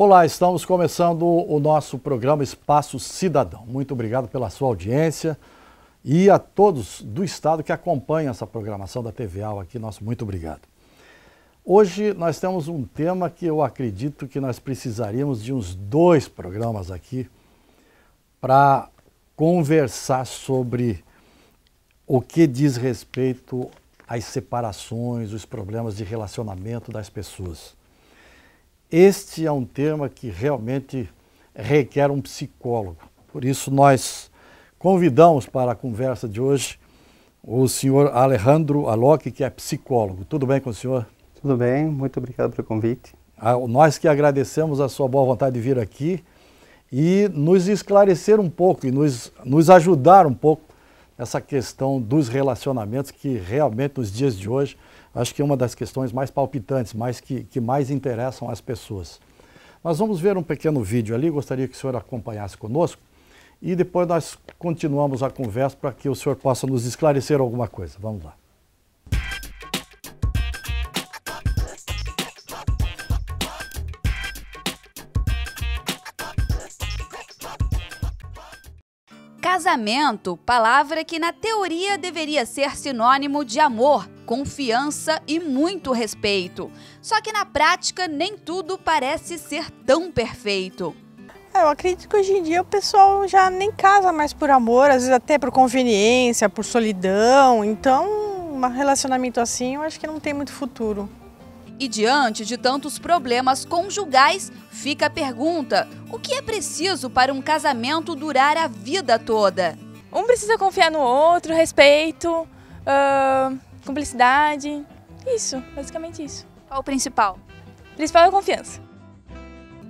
Olá, estamos começando o nosso programa Espaço Cidadão. Muito obrigado pela sua audiência e a todos do Estado que acompanham essa programação da TVAL aqui, nosso muito obrigado. Hoje nós temos um tema que eu acredito que nós precisaríamos de uns dois programas aqui para conversar sobre o que diz respeito às separações, os problemas de relacionamento das pessoas. Este é um tema que realmente requer um psicólogo. Por isso, nós convidamos para a conversa de hoje o senhor Alejandro Alok, que é psicólogo. Tudo bem com o senhor? Tudo bem, muito obrigado pelo convite. Ah, nós que agradecemos a sua boa vontade de vir aqui e nos esclarecer um pouco e nos, nos ajudar um pouco essa questão dos relacionamentos que realmente nos dias de hoje acho que é uma das questões mais palpitantes, mais que, que mais interessam as pessoas. Nós vamos ver um pequeno vídeo ali, gostaria que o senhor acompanhasse conosco e depois nós continuamos a conversa para que o senhor possa nos esclarecer alguma coisa. Vamos lá. Casamento, palavra que na teoria deveria ser sinônimo de amor, confiança e muito respeito. Só que na prática nem tudo parece ser tão perfeito. É, eu acredito que hoje em dia o pessoal já nem casa mais por amor, às vezes até por conveniência, por solidão. Então, um relacionamento assim eu acho que não tem muito futuro. E diante de tantos problemas conjugais, fica a pergunta: o que é preciso para um casamento durar a vida toda? Um precisa confiar no outro, respeito, uh, cumplicidade. Isso, basicamente isso. Qual o principal? O principal é a confiança.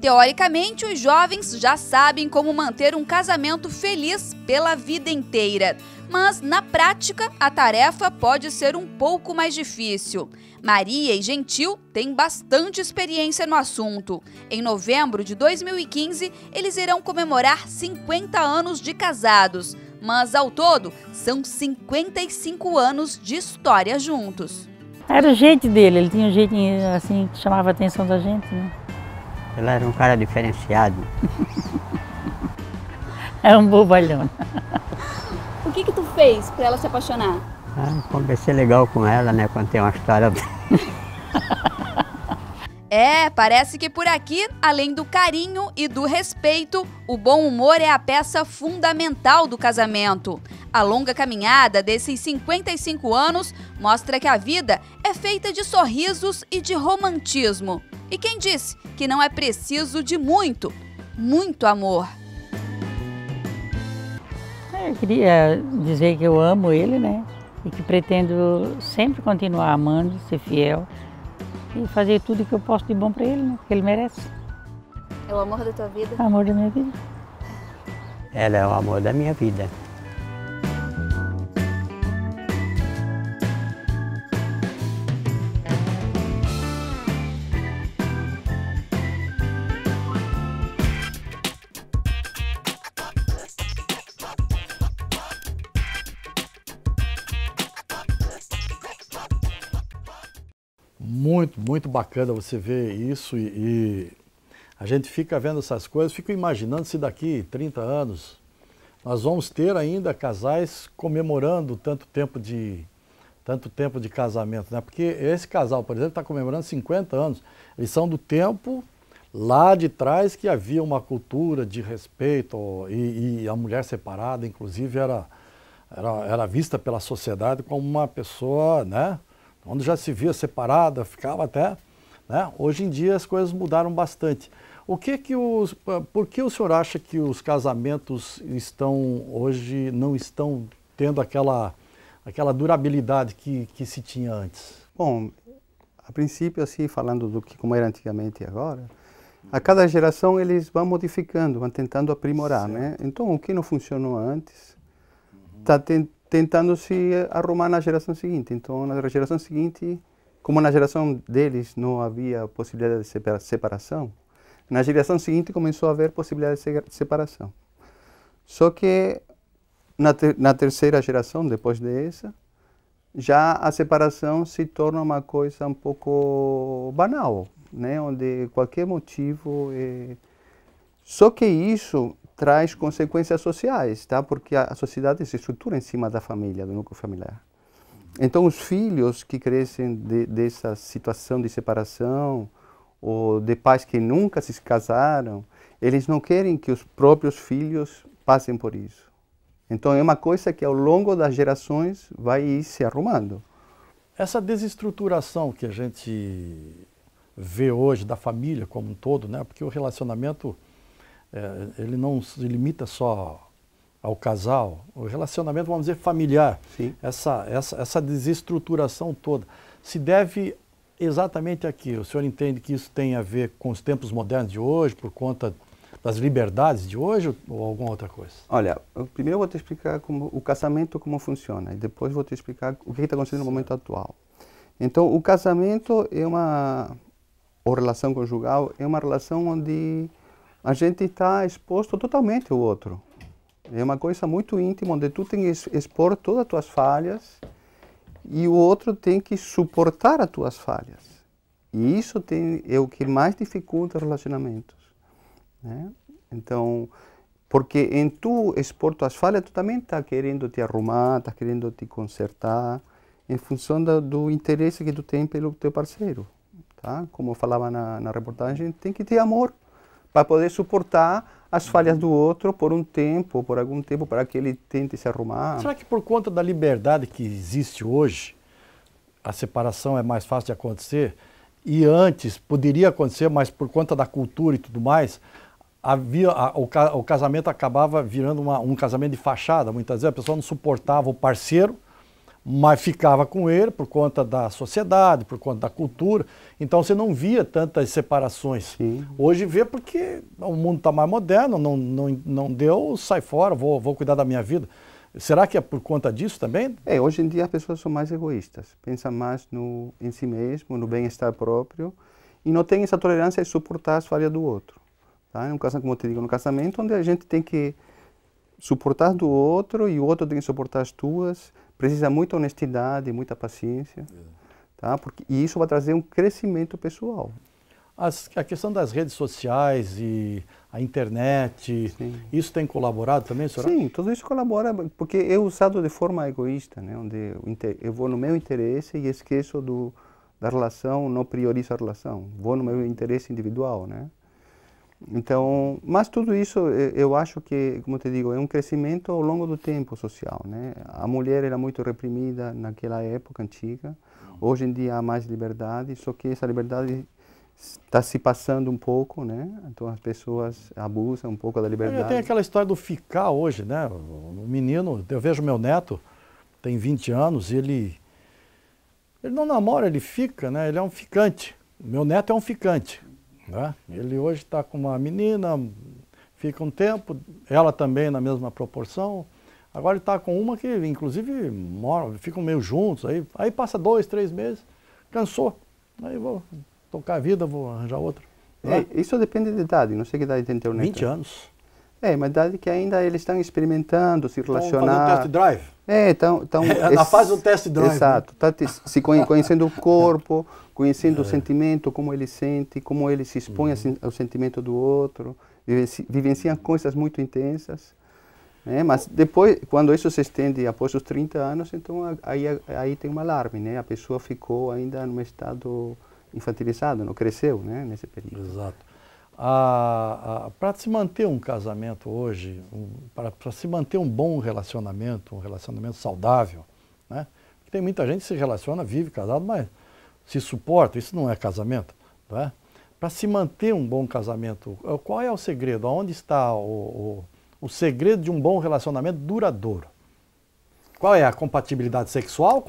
Teoricamente, os jovens já sabem como manter um casamento feliz pela vida inteira mas na prática a tarefa pode ser um pouco mais difícil. Maria e Gentil têm bastante experiência no assunto. Em novembro de 2015, eles irão comemorar 50 anos de casados, mas ao todo são 55 anos de história juntos. Era o jeito dele, ele tinha um jeito assim que chamava a atenção da gente, né? Ele era um cara diferenciado. É um bobalhão. que que tu fez para ela se apaixonar? Ah, conversei legal com ela, né? Quando tem uma história... É, parece que por aqui, além do carinho e do respeito, o bom humor é a peça fundamental do casamento. A longa caminhada desses 55 anos mostra que a vida é feita de sorrisos e de romantismo. E quem disse que não é preciso de muito, muito amor? eu queria dizer que eu amo ele, né? E que pretendo sempre continuar amando, ser fiel e fazer tudo que eu posso de bom para ele, né? Porque ele merece. É o amor da tua vida? amor da minha vida. Ela é o amor da minha vida. muito, muito bacana você ver isso e, e a gente fica vendo essas coisas, fica imaginando se daqui 30 anos nós vamos ter ainda casais comemorando tanto tempo de tanto tempo de casamento, né? Porque esse casal, por exemplo, está comemorando 50 anos. Eles são do tempo lá de trás que havia uma cultura de respeito e, e a mulher separada, inclusive, era, era, era vista pela sociedade como uma pessoa, né? onde já se via separada, ficava até. Né? Hoje em dia as coisas mudaram bastante. O que que os, ah, por que o senhor acha que os casamentos estão hoje não estão tendo aquela, aquela durabilidade que, que se tinha antes? Bom, a princípio assim falando do que como era antigamente e agora, a cada geração eles vão modificando, vão tentando aprimorar, certo. né? Então o que não funcionou antes está uhum tentando se arrumar na geração seguinte. Então, na geração seguinte, como na geração deles não havia possibilidade de separação, na geração seguinte começou a haver possibilidade de separação. Só que na, ter na terceira geração, depois dessa, já a separação se torna uma coisa um pouco banal, né? onde qualquer motivo é... Só que isso traz consequências sociais, tá? Porque a sociedade se estrutura em cima da família, do núcleo familiar. Então, os filhos que crescem de, dessa situação de separação ou de pais que nunca se casaram, eles não querem que os próprios filhos passem por isso. Então, é uma coisa que ao longo das gerações vai ir se arrumando. Essa desestruturação que a gente vê hoje da família como um todo, né? Porque o relacionamento é, ele não se limita só ao casal, o relacionamento, vamos dizer, familiar, Sim. Essa, essa, essa desestruturação toda, se deve exatamente aqui. O senhor entende que isso tem a ver com os tempos modernos de hoje, por conta das liberdades de hoje ou alguma outra coisa? Olha, eu primeiro eu vou te explicar como, o casamento como funciona e depois vou te explicar o que está acontecendo no momento atual. Então, o casamento é uma ou relação conjugal é uma relação onde a gente está exposto totalmente ao outro. É uma coisa muito íntima, onde tu tem que expor todas as tuas falhas e o outro tem que suportar as tuas falhas. E isso tem, é o que mais dificulta relacionamentos. Né? Então, porque em tu expor tuas falhas, tu também está querendo te arrumar, está querendo te consertar, em função do, do interesse que tu tem pelo teu parceiro. Tá? Como eu falava na, na reportagem, tem que ter amor para poder suportar as falhas do outro por um tempo, por algum tempo, para que ele tente se arrumar. Será que por conta da liberdade que existe hoje, a separação é mais fácil de acontecer? E antes poderia acontecer, mas por conta da cultura e tudo mais, havia, a, o, o, casamento acabava virando uma, um casamento de fachada. Muitas vezes a pessoa não suportava o parceiro, mas ficava com ele por conta da sociedade, por conta da cultura. Então você não via tantas separações. Sim. Hoje vê porque o mundo está mais moderno, não, não, não deu, sai fora, vou, vou cuidar da minha vida. Será que é por conta disso também? É, hoje em dia as pessoas são mais egoístas, pensam mais no, em si mesmo, no bem-estar próprio e não tem essa tolerância de suportar as falhas do outro. Tá? casamento, como eu te digo, no casamento onde a gente tem que suportar do outro e o outro tem que suportar as tuas, precisa muita honestidade, muita paciência, é. tá? Porque e isso vai trazer um crescimento pessoal. As, a questão das redes sociais e a internet, Sim. isso tem colaborado também, senhora? Sim, tudo isso colabora, porque é usado de forma egoísta, né? onde eu vou no meu interesse e esqueço do, da relação, não priorizo a relação, vou no meu interesse individual. Né? Então, mas tudo isso eu acho que, como te digo, é um crescimento ao longo do tempo social, né? A mulher era muito reprimida naquela época antiga. Hoje em dia há mais liberdade, só que essa liberdade está se passando um pouco, né? Então as pessoas abusam um pouco da liberdade. Tem aquela história do ficar hoje, né? O menino, eu vejo meu neto, tem 20 anos, ele ele não namora, ele fica, né? Ele é um ficante. Meu neto é um ficante. Né? Ele hoje está com uma menina, fica um tempo, ela também na mesma proporção. Agora ele está com uma que, inclusive, mora, ficam meio juntos, aí, aí passa dois, três meses, cansou. Aí vou tocar a vida, vou arranjar outra. É, né? isso depende da idade, não sei que idade tem teu neto. 20 anos. É, mas dado que ainda eles estão experimentando, se relacionar. Estão test drive? É, estão. estão Na fase do test drive. Né? Exato. Né? Tá se conhecendo o corpo, conhecendo é. o sentimento, como ele sente, como ele se expõe uhum. ao sentimento do outro. vivencia, vivenciam coisas muito intensas. Né? Mas depois, quando isso se estende após os 30 anos, então aí, aí tem um alarme, né? A pessoa ficou ainda num estado infantilizado, não cresceu, né? Nesse período. Exato para se manter um casamento hoje, um, para se manter um bom relacionamento, um relacionamento saudável, né? Porque tem muita gente que se relaciona, vive casado, mas se suporta, isso não é casamento, não é? Para se manter um bom casamento, é, qual é o segredo? Onde está o, o, o segredo de um bom relacionamento duradouro? Qual é a compatibilidade sexual,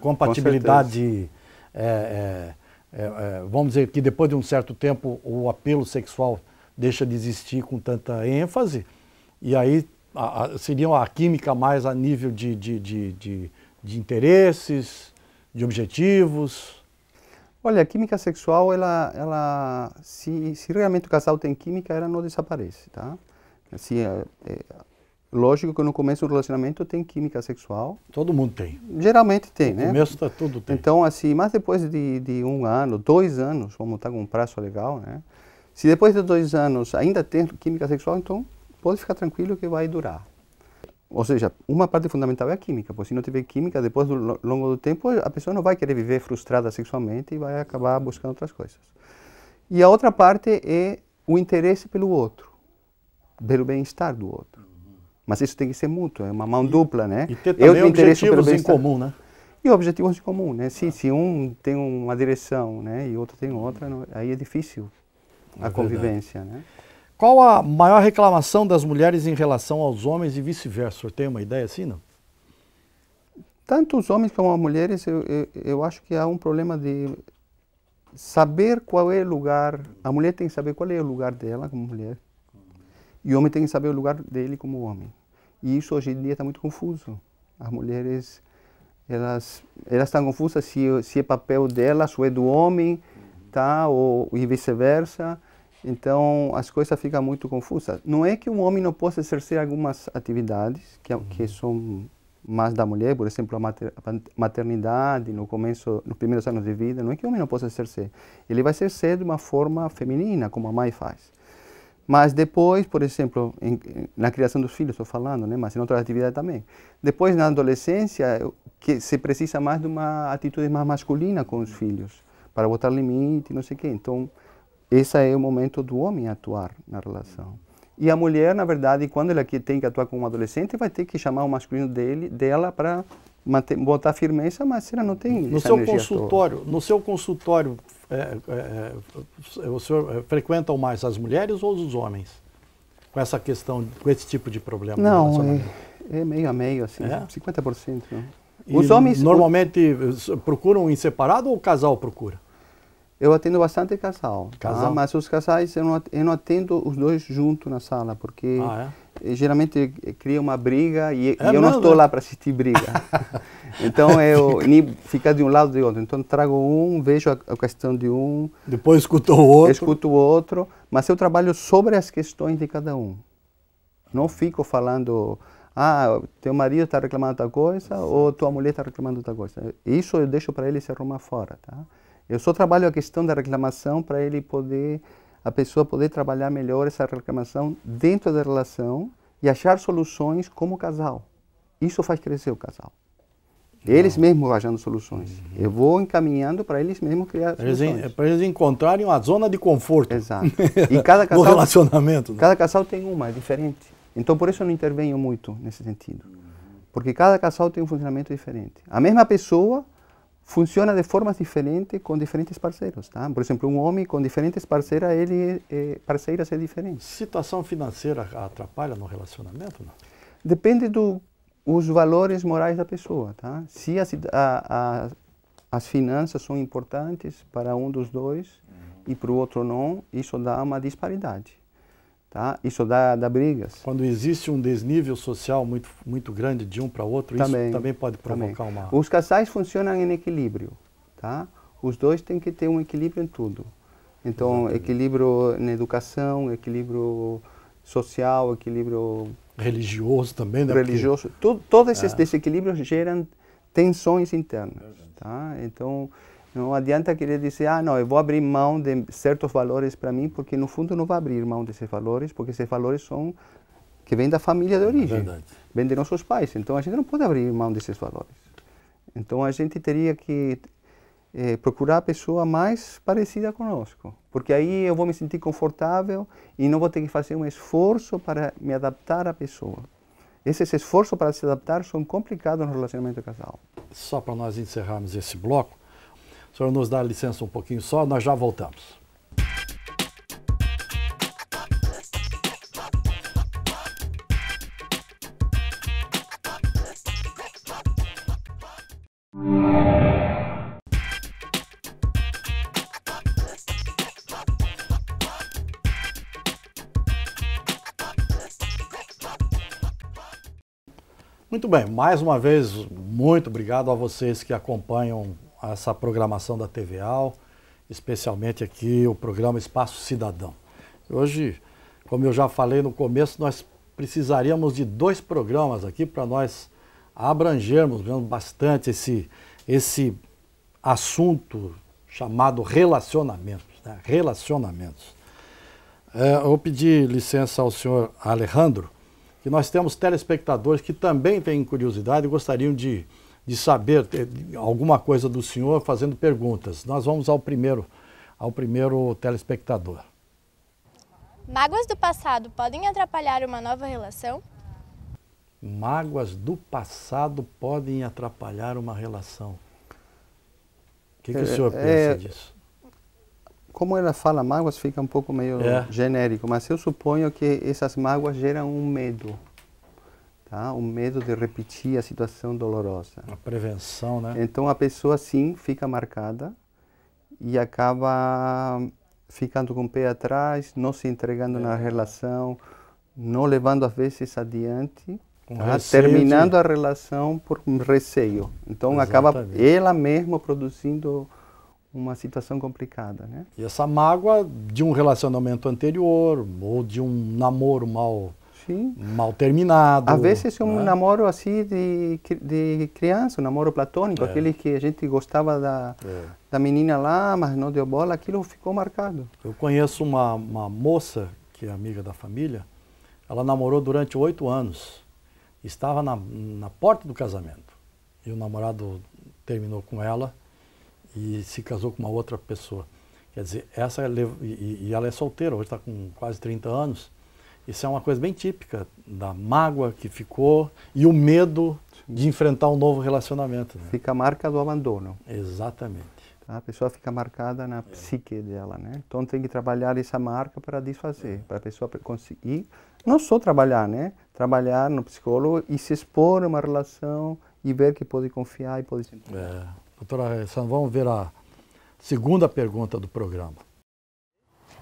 compatibilidade Com é, é, é, é, vamos dizer que depois de um certo tempo o apelo sexual deixa de existir com tanta ênfase, e aí a, a, a química mais a nível de, de, de, de, de interesses, de objetivos? Olha, a química sexual, ela, ela se, se realmente o casal tem química, ela não desaparece, tá? Assim, Lógico que no começo do relacionamento tem química sexual. Todo mundo tem. Geralmente tem, né? No começo tá, tudo tem. Então, assim, mas depois de, de um ano, dois anos, vamos estar com um prazo legal, né? Se depois de dois anos ainda tem química sexual, então pode ficar tranquilo que vai durar. Ou seja, uma parte fundamental é a química, porque se não tiver química, depois do longo do tempo, a pessoa não vai querer viver frustrada sexualmente e vai acabar buscando outras coisas. E a outra parte é o interesse pelo outro, pelo bem-estar do outro. Mas isso tem que ser mútuo, é uma mão e, dupla, né? E ter também eu objetivos em comum, né? E objetivos em comum, né? Se, ah. se um tem uma direção né? e outro tem outra, não, aí é difícil é a é convivência, verdade. né? Qual a maior reclamação das mulheres em relação aos homens e vice-versa? Tem uma ideia assim, não? Tanto os homens como as mulheres, eu, eu, eu acho que há um problema de saber qual é o lugar. A mulher tem que saber qual é o lugar dela como mulher e o homem tem que saber o lugar dele como homem. E isso hoje em dia está muito confuso. As mulheres, elas elas estão confusas se, se é papel delas ou é do homem, tá? Ou e vice-versa. Então as coisas ficam muito confusas. Não é que um homem não possa exercer algumas atividades que é que uhum. são mais da mulher, por exemplo, a maternidade no começo, nos primeiros anos de vida, não é que o homem não possa exercer. Ele vai exercer de uma forma feminina, como a mãe faz. Mas depois, por exemplo, em, na criação dos filhos, estou falando, né? mas em outras atividades também. Depois, na adolescência, que se precisa mais de uma atitude mais masculina com os filhos, para botar limite, não sei o quê. Então, esse é o momento do homem atuar na relação. E a mulher, na verdade, quando ela tem que atuar como adolescente, vai ter que chamar o masculino dele, dela para botar firmeza, mas ela não tem. No seu consultório, toda. no seu consultório é, é, é, o senhor é, frequentam mais as mulheres ou os homens com essa questão, com esse tipo de problema? Não, é, meio a meio, assim, 50%. E os homens normalmente o... procuram em separado ou o casal procura? Eu atendo bastante casal, tá? casal. Tá? mas os casais eu não, eu não atendo os dois juntos na sala, porque ah, é? geralmente cria uma briga e, é, e eu não estou lá para assistir briga. Então eu fica de um lado e de outro. Então trago um, vejo a, a questão de um. Depois escuto o outro. Escuto o outro, mas eu trabalho sobre as questões de cada um. Não fico falando, ah, teu marido está reclamando tal coisa ou tua mulher está reclamando tal coisa. Isso eu deixo para ele se arrumar fora, tá? Eu só trabalho a questão da reclamação para ele poder, a pessoa poder trabalhar melhor essa reclamação dentro da relação e achar soluções como casal. Isso faz crescer o casal. Eles Não. mesmos achando soluções. Uhum. Eu vou encaminhando para eles mesmos criar soluções. Para eles encontrarem uma zona de conforto. Exato. E cada casal, no relacionamento. Né? Cada casal tem uma, é diferente. Então, por isso eu não intervenho muito nesse sentido. Porque cada casal tem um funcionamento diferente. A mesma pessoa funciona de formas diferentes com diferentes parceiros, tá? Por exemplo, um homem com diferentes parceiras, ele é, parceiras é diferente. Situação financeira atrapalha no relacionamento? Não? Depende do os valores morais da pessoa. Tá? Se as, a, a, as finanças são importantes para um dos dois uhum. e para o outro não, isso dá uma disparidade. Tá? Isso dá, dá brigas. Quando existe um desnível social muito, muito grande de um para outro, também, isso também pode provocar também. uma... Os casais funcionam em equilíbrio. Tá? Os dois têm que ter um equilíbrio em tudo. Então, Exatamente. equilíbrio na educação, equilíbrio social, equilíbrio Religioso também, né? Religioso. Tu, todos esses é. desequilíbrios geram tensões internas, tá? Então, não adianta querer dizer, ah, não, eu vou abrir mão de certos valores para mim, porque no fundo não vai abrir mão desses valores, porque esses valores são que vêm da família de é origem, Verdade. vêm de nossos pais. Então, a gente não pode abrir mão desses valores. Então, a gente teria que é, procurar a pessoa mais parecida conosco, porque aí eu vou me sentir confortável e não vou ter que fazer um esforço para me adaptar à pessoa. Esses esforços para se adaptar são complicados no relacionamento casal. Só para nós encerrarmos esse bloco, o senhor nos dá licença um pouquinho só, nós já voltamos. bem, mais uma vez, muito obrigado a vocês que acompanham essa programação da TV Al, especialmente aqui o programa Espaço Cidadão. Hoje, como eu já falei no começo, nós precisaríamos de dois programas aqui para nós abrangermos né, bastante esse, esse assunto chamado relacionamentos. Né? Relacionamentos. É, eu pedi licença ao senhor Alejandro que nós temos telespectadores que também têm curiosidade e gostariam de, de saber eh, alguma coisa do senhor fazendo perguntas. Nós vamos ao primeiro, ao primeiro telespectador. Mágoas do passado podem atrapalhar uma nova relação? Mágoas do passado podem atrapalhar uma relação. O que, que é, o senhor é, pensa é, disso? como ela fala mágoas, fica um pouco meio é. genérico, mas eu suponho que essas mágoas geram um medo. Tá? Um medo de repetir a situação dolorosa. A prevenção, né? Então a pessoa sim fica marcada e acaba ficando com o pé atrás, não se entregando é. na relação, não levando às vezes adiante, tá? terminando a relação por um receio. Então Exatamente. acaba ela mesma produzindo uma situação complicada, né? E essa mágoa de um relacionamento anterior ou de um namoro mal Sim. mal terminado. Às vezes um né? namoro assim de, de criança, um namoro platônico, é. aquele que a gente gostava da, é. da menina lá, mas não deu bola, aquilo ficou marcado. Eu conheço uma, uma moça que é amiga da família, ela namorou durante oito anos, estava na, na porta do casamento e o namorado terminou com ela e se casou com uma outra pessoa. Quer dizer, essa é e, e ela é solteira, hoje está com quase 30 anos. Isso é uma coisa bem típica da mágoa que ficou e o medo de enfrentar um novo relacionamento. Né? Fica a marca do abandono. Exatamente. Tá? A pessoa fica marcada na é. psique dela, né? Então tem que trabalhar essa marca para desfazer, é. para a pessoa conseguir não só trabalhar, né? Trabalhar no psicólogo e se expor a uma relação e ver que pode confiar e pode se. É. Doutora Alessandra, vamos ver a segunda pergunta do programa.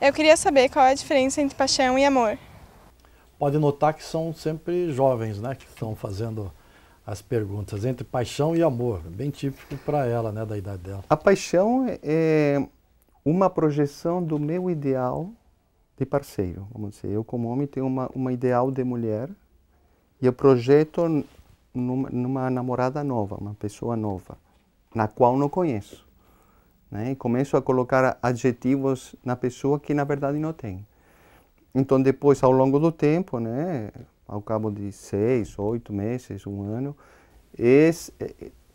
Eu queria saber qual é a diferença entre paixão e amor. Pode notar que são sempre jovens né, que estão fazendo as perguntas entre paixão e amor, bem típico para ela, né, da idade dela. A paixão é uma projeção do meu ideal de parceiro, vamos dizer. Eu como homem tenho uma, uma ideal de mulher e eu projeto numa, numa namorada nova, uma pessoa nova na qual não conheço. Né? E começo a colocar adjetivos na pessoa que na verdade não tem. Então depois, ao longo do tempo, né, ao cabo de seis, oito meses, um ano, esse,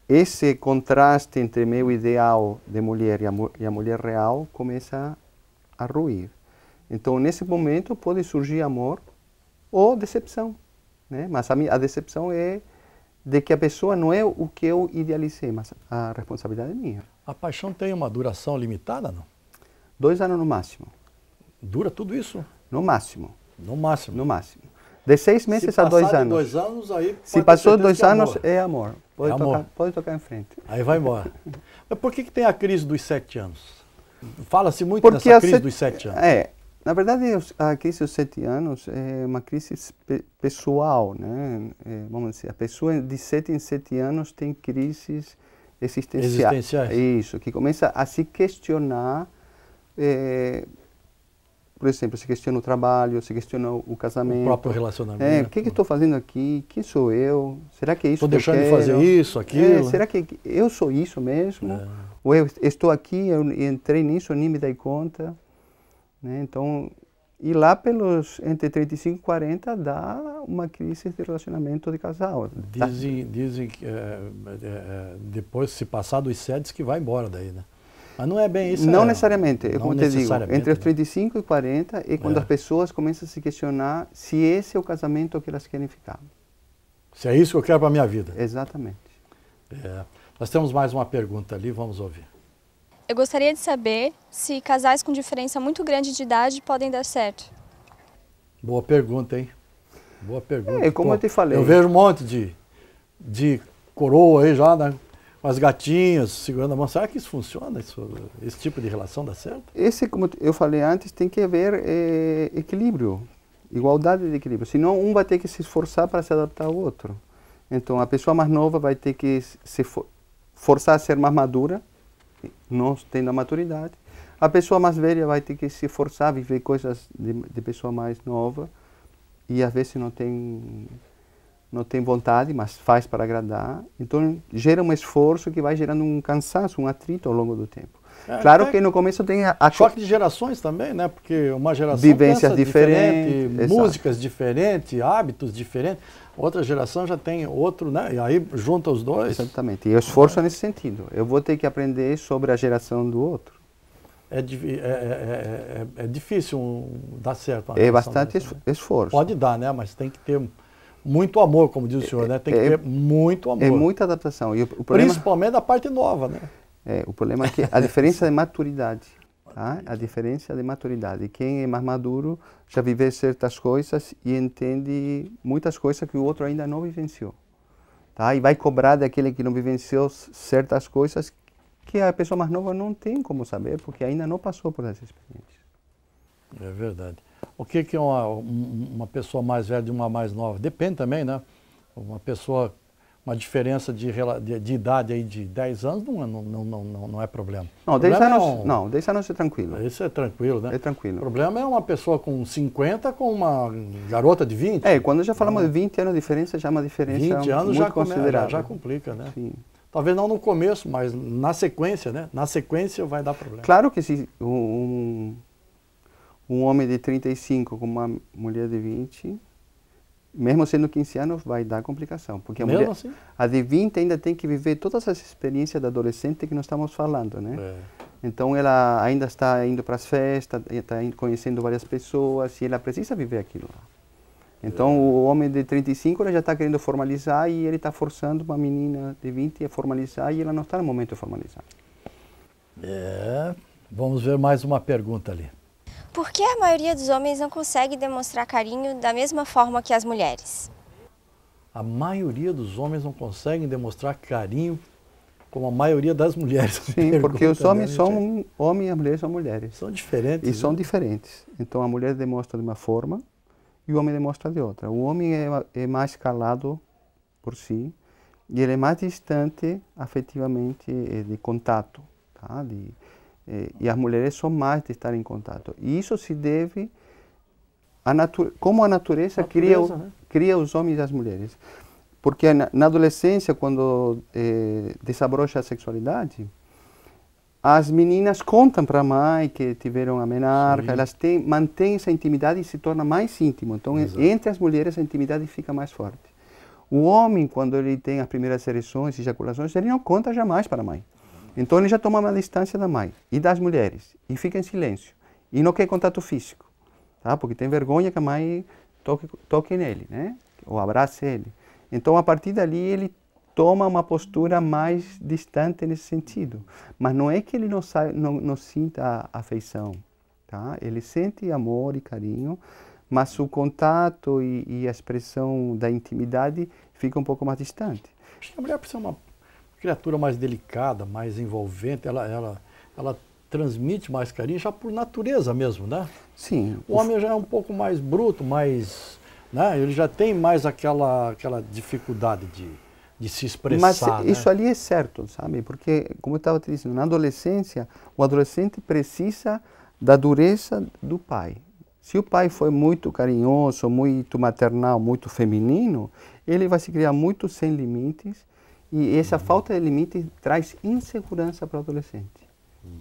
esse contraste entre meu ideal de mulher e a, e a mulher real começa a ruir. Então, nesse momento, pode surgir amor ou decepção. Né? Mas a, a decepção é de que a pessoa não é o que eu idealizei, mas a responsabilidade é minha. A paixão tem uma duração limitada, não? Dois anos no máximo. Dura tudo isso? No máximo. No máximo? No máximo. De seis meses Se a dois anos. Se dois anos, aí Se passou dois é anos, amor. é amor. Pode, é tocar, amor. pode tocar em frente. Aí vai embora. Mas por que, que tem a crise dos sete anos? Fala-se muito Porque dessa crise sete, dos sete anos. É, na verdade, a crise dos sete anos é uma crise pessoal, né? É, vamos dizer, a pessoa de sete em sete anos tem crises existenciais. existenciais. Isso, que começa a se questionar, é, por exemplo, se questiona o trabalho, se questiona o casamento. O próprio relacionamento. É, o que, que estou fazendo aqui? Quem sou eu? Será que é isso estou que deixando de fazer isso, aquilo? É, né? será que eu sou isso mesmo? É. Ou eu estou aqui, eu entrei nisso, nem me dei conta? Né? Então, e lá pelos entre 35 e 40 dá uma crise de relacionamento de casal. Dizem, dizem que é, é, depois, se passar dos sete, que vai embora daí, né? Mas não é bem isso. Não é, necessariamente, é não como necessariamente, te digo, entre os 35 né? e 40 é quando é. as pessoas começam a se questionar se esse é o casamento que elas querem ficar. Se é isso que eu quero para a minha vida. Exatamente. É. Nós temos mais uma pergunta ali, vamos ouvir. Eu gostaria de saber se casais com diferença muito grande de idade podem dar certo. Boa pergunta, hein? Boa pergunta. É, como Pô, eu te falei. Eu vejo um monte de, de coroa aí já, né? Com as gatinhas segurando a mão. Será que isso funciona? Isso, esse tipo de relação dá certo? Esse, como eu falei antes, tem que haver é, equilíbrio. Igualdade de equilíbrio. Senão um vai ter que se esforçar para se adaptar ao outro. Então a pessoa mais nova vai ter que se for, forçar a ser mais madura não tendo a maturidade, a pessoa mais velha vai ter que se forçar a viver coisas de, de pessoa mais nova e às vezes não tem não tem vontade, mas faz para agradar. Então gera um esforço que vai gerando um cansaço, um atrito ao longo do tempo. É, claro que no começo tem a... choque de gerações também, né? Porque uma geração vivências diferentes, diferente, músicas diferentes, hábitos diferentes. Outra geração já tem outro, né? E aí junta os dois. Exatamente. E o esforço é. nesse sentido. Eu vou ter que aprender sobre a geração do outro. É, é é, é, é difícil dar certo. É bastante dessa, né? esforço. Pode dar, né? Mas tem que ter muito amor, como diz o senhor, né? Tem que ter muito amor. É muita adaptação. E o, o problema... Principalmente da parte nova, né? É, o problema é que a diferença de é maturidade. Tá? A diferença é de maturidade. Quem é mais maduro já vive certas coisas e entende muitas coisas que o outro ainda não vivenciou. Tá? E vai cobrar daquele que não vivenciou certas coisas que a pessoa mais nova não tem como saber, porque ainda não passou por essa experiência. É verdade. O que, que é uma, uma pessoa mais velha de uma mais nova? Depende também, né? Uma pessoa uma diferença de, de, de, idade aí de 10 anos não, não, não, não, não é problema. Não, 10 anos, é um... não, 10 anos é tranquilo. Isso é tranquilo, né? É tranquilo. O problema é uma pessoa com 50 com uma garota de 20. É, quando já falamos de 20 anos de diferença, já é uma diferença 20 anos muito já considerável. Já, já complica, né? Sim. Talvez não no começo, mas na sequência, né? Na sequência vai dar problema. Claro que se um, um homem de 35 com uma mulher de 20 mesmo sendo 15 anos, vai dar complicação. Porque a mesmo mulher, assim? a de 20 ainda tem que viver todas as experiências da adolescente que nós estamos falando, né? É. Então ela ainda está indo para as festas, está conhecendo várias pessoas e ela precisa viver aquilo lá. Então é. o homem de 35 ela já está querendo formalizar e ele está forçando uma menina de 20 a formalizar e ela não está no momento de formalizar. É, vamos ver mais uma pergunta ali. Por que a maioria dos homens não consegue demonstrar carinho da mesma forma que as mulheres? A maioria dos homens não consegue demonstrar carinho como a maioria das mulheres. Sim, porque os homens são homens e as mulheres são mulheres. São diferentes. E né? são diferentes. Então a mulher demonstra de uma forma e o homem demonstra de outra. O homem é, é mais calado por si e ele é mais distante afetivamente eh, de contato, tá? de, e, eh, e as mulheres são mais de estar em contato. E isso se deve a natu como a natureza, natureza cria, né? cria os homens e as mulheres. Porque na, adolescência, quando eh, desabrocha a sexualidade, as meninas contam para a mãe que tiveram a menarca, Sim. elas têm, mantêm essa intimidade e se torna mais íntimo. Então, Exato. entre as mulheres, a intimidade fica mais forte. O homem, quando ele tem as primeiras ereções, e ejaculações, ele não conta jamais para a mãe. Então ele já toma uma distância da mãe e das mulheres e fica em silêncio e não quer contato físico, tá? Porque tem vergonha que a mãe toque, toque nele, né? Ou abrace ele. Então a partir dali ele toma uma postura mais distante nesse sentido, mas não é que ele não, sai, não, não sinta afeição, tá? Ele sente amor e carinho, mas o contato e, e, a expressão da intimidade fica um pouco mais distante. Gabriel, por ser uma criatura mais delicada, mais envolvente, ela, ela, ela transmite mais carinho já por natureza mesmo, né? Sim. O homem já é um pouco mais bruto, mais. Né? Ele já tem mais aquela, aquela dificuldade de, de se expressar. Mas isso né? ali é certo, sabe? Porque, como eu estava te dizendo, na adolescência, o adolescente precisa da dureza do pai. Se o pai foi muito carinhoso, muito maternal, muito feminino, ele vai se criar muito sem limites e essa falta de limite traz insegurança para o adolescente.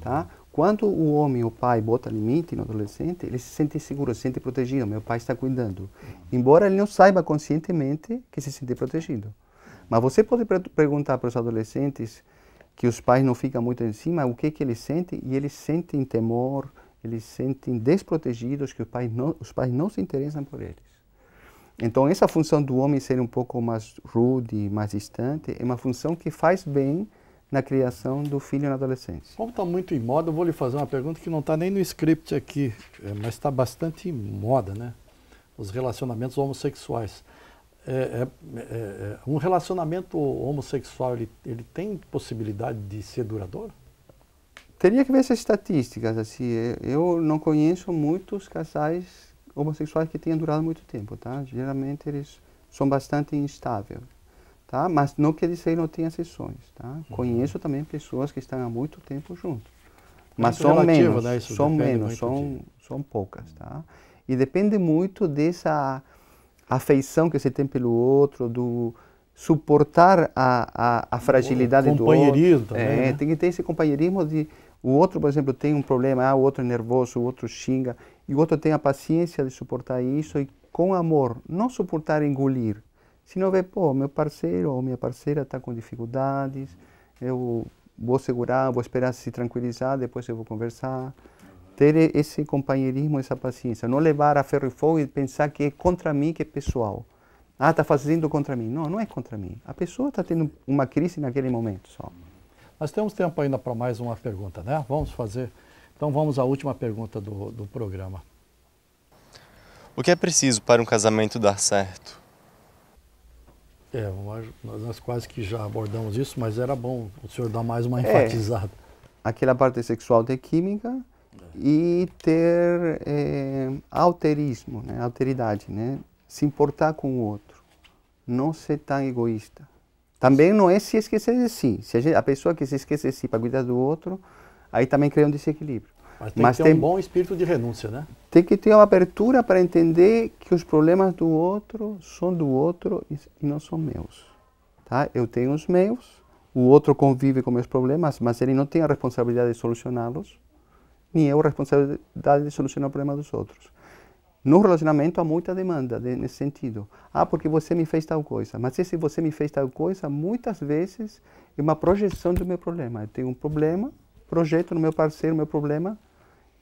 Tá? Quando o homem, o pai, bota limite no adolescente, ele se sente seguro, se sente protegido. Meu pai está cuidando. Embora ele não saiba conscientemente que se sente protegido. Mas você pode perguntar para os adolescentes que os pais não ficam muito em cima, o que que eles sentem? E eles sentem temor, eles sentem desprotegidos, que os pais não, os pais não se interessam por eles. Então, essa função do homem ser um pouco mais rude, mais distante, é uma função que faz bem na criação do filho na adolescência. Como está muito em moda, eu vou lhe fazer uma pergunta que não está nem no script aqui, é, mas está bastante em moda, né? Os relacionamentos homossexuais. É, é, é, é, um relacionamento homossexual, ele, ele tem possibilidade de ser duradouro? Teria que ver essas estatísticas. Assim, é, eu não conheço muitos casais homossexuais que tenham durado muito tempo, tá? Geralmente eles são bastante instáveis, tá? Mas não quer dizer que não tenha sessões, tá? Uhum. Conheço também pessoas que estão há muito tempo juntos, é mas são relativo, menos, né? são menos, são, são poucas, tá? E depende muito dessa afeição que você tem pelo outro, do suportar a, a, a fragilidade do outro. É, também. É, né? Tem que ter esse companheirismo de o outro, por exemplo, tem um problema, ah, o outro é nervoso, o outro xinga e o outro tem a paciência de suportar isso e com amor, não suportar engolir. Se não ver pô, meu parceiro ou minha parceira está com dificuldades, eu vou segurar, vou esperar se tranquilizar, depois eu vou conversar. Ter esse companheirismo, essa paciência. Não levar a ferro e fogo e pensar que é contra mim, que é pessoal. Ah, está fazendo contra mim. Não, não é contra mim. A pessoa está tendo uma crise naquele momento só. Nós temos tempo ainda para mais uma pergunta, né? Vamos fazer então vamos à última pergunta do, do programa. O que é preciso para um casamento dar certo? É, nós quase que já abordamos isso, mas era bom o senhor dar mais uma é, enfatizada. aquela parte sexual ter química é. e ter é, alterismo, né? alteridade, né? se importar com o outro, não ser tão egoísta. Também não é se esquecer de si. Se a, gente, a pessoa que se esquece de si para cuidar do outro, aí também cria um desequilíbrio. Mas tem Mas que ter tem, um bom espírito de renúncia, né? Tem que ter uma abertura para entender que os problemas do outro são do outro e, e não são meus. Tá? Eu tenho os meus, o outro convive com meus problemas, mas ele não tem a responsabilidade de solucioná-los, nem eu a responsabilidade de solucionar o problema dos outros. No relacionamento há muita demanda de, nesse sentido. Ah, porque você me fez tal coisa. Mas se você me fez tal coisa, muitas vezes é uma projeção do meu problema. Eu tenho um problema projeto no meu parceiro, meu problema,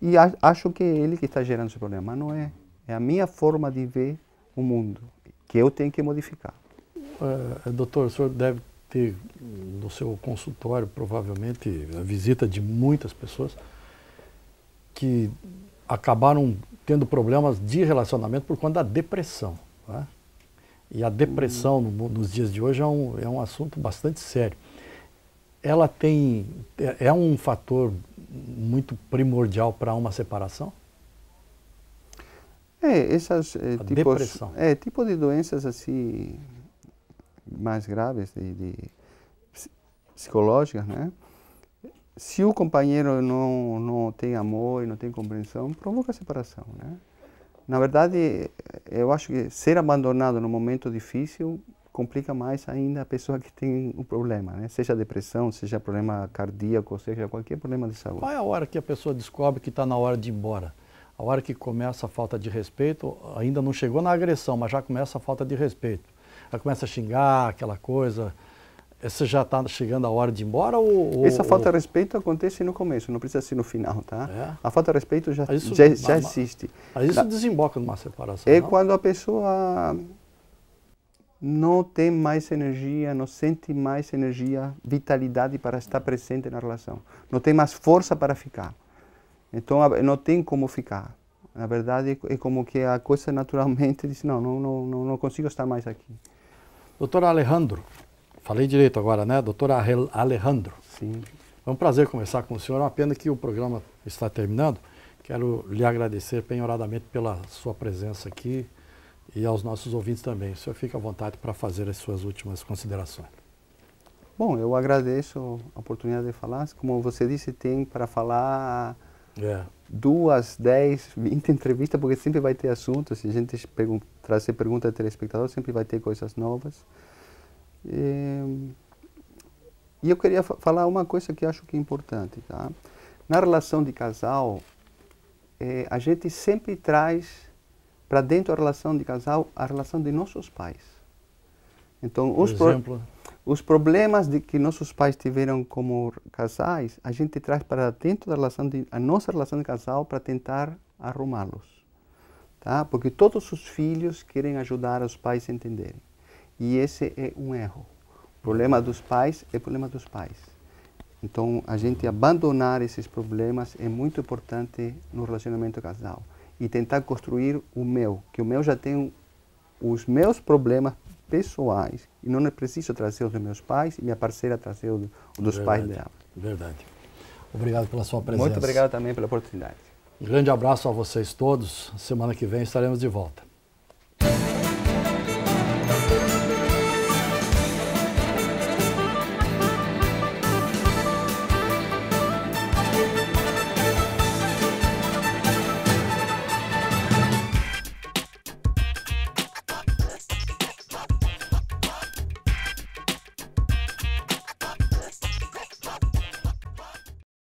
e a, acho que é ele que está gerando esse problema. Mas não é. É a minha forma de ver o mundo, que eu tenho que modificar. É, é doutor, o senhor deve ter no seu consultório, provavelmente, a visita de muitas pessoas que acabaram tendo problemas de relacionamento por conta da depressão. Né? E a depressão no, nos dias de hoje é um, é um assunto bastante sério ela tem é, é um fator muito primordial para uma separação? É, essas é, eh, tipos, depressão. é tipo de doenças assim mais graves de, de psicológicas, né? Se o companheiro não não tem amor e não tem compreensão, provoca separação, né? Na verdade, eu acho que ser abandonado num momento difícil complica mais ainda a pessoa que tem o problema, né? seja depressão, seja problema cardíaco, seja qualquer problema de saúde. Qual é a hora que a pessoa descobre que está na hora de ir embora? A hora que começa a falta de respeito, ainda não chegou na agressão, mas já começa a falta de respeito. Ela começa a xingar aquela coisa. Você já está chegando a hora de ir embora ou, Essa falta de respeito acontece no começo, não precisa ser no final, tá? É? A falta de respeito já, isso, já, já existe. Mas isso desemboca numa separação. É não? quando a pessoa não tem mais energia, não sente mais energia, vitalidade para estar presente na relação. Não tem mais força para ficar. Então não tem como ficar. Na verdade é como que a coisa naturalmente diz não, não, não, não consigo estar mais aqui. Doutor Alejandro, falei direito agora, né? Doutor Alejandro. Sim. É um prazer conversar com o senhor. É uma pena que o programa está terminando. Quero lhe agradecer penhoradamente pela sua presença aqui e aos nossos ouvintes também. O senhor fica à vontade para fazer as suas últimas considerações. Bom, eu agradeço a oportunidade de falar. Como você disse, tem para falar é. duas, dez, vinte entrevistas, porque sempre vai ter assuntos. Se a gente pergun trazer pergunta ao telespectador, sempre vai ter coisas novas. E, e eu queria fa falar uma coisa que acho que é importante. Tá? Na relação de casal, eh, a gente sempre traz para dentro da relação de casal, a relação de nossos pais. Então, os, pro, os problemas de que nossos pais tiveram como casais, a gente traz para dentro da relação de, a nossa relação de casal para tentar arrumá-los. Tá? Porque todos os filhos querem ajudar os pais a entenderem. E esse é um erro. O problema dos pais é problema dos pais. Então, a gente abandonar esses problemas é muito importante no relacionamento casal e tentar construir o meu, que o meu já tem os meus problemas pessoais e não é preciso trazer os dos meus pais e minha parceira trazer os dos Verdade. pais dela. Verdade. Obrigado pela sua presença. Muito obrigado também pela oportunidade. Um grande abraço a vocês todos. Semana que vem estaremos de volta.